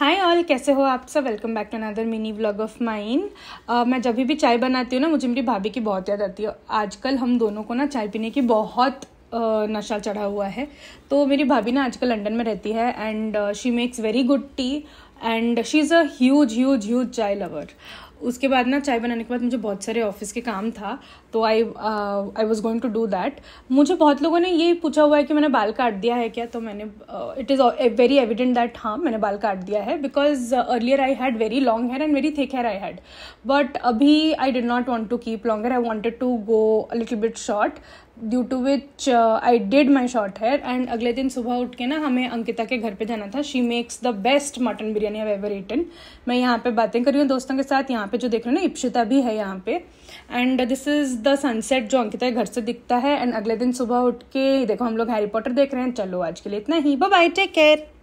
hi all कैसे हो आप सब welcome back to another mini vlog of mine मैं जब भी चाय बनाती हूँ ना मुझे मेरी भाभी की बहुत याद आती है आजकल हम दोनों को ना चाय पीने की बहुत uh, नशा चढ़ा हुआ है तो मेरी भाभी ना आजकल लंदन में रहती है and she makes very good tea and she is a huge huge huge chai lover उसके बाद ना चाय बनाने के बाद मुझे बहुत सारे ऑफिस के काम था तो I I was going to do that मुझे बहुत लोगों ने ये पूछा हुआ है कि मैंने बाल काट दिया है क्या तो मैंने it is very evident that हाँ मैंने बाल काट दिया है because earlier I had very long hair and very thick hair I had but अभी I did not want to keep longer I wanted to go little bit short due to which I did my short hair and अगले दिन सुबह उठ के ना हमें अंकिता के घर पे जाना था she makes the best mutton biryani I ever eaten मैं यहाँ पे बातें कर रही हूँ दोस्तों के साथ यहाँ पे जो देख रहे हो ना इप्शिता भी है यहाँ पे and this is the sunset जो अंकिता के घर से दिखता है एंड अगले दिन सुबह उठ के देखो हम लोग हैरी पॉटर देख रहे हैं चलो आज के लिए इतना ही बाय टेक केयर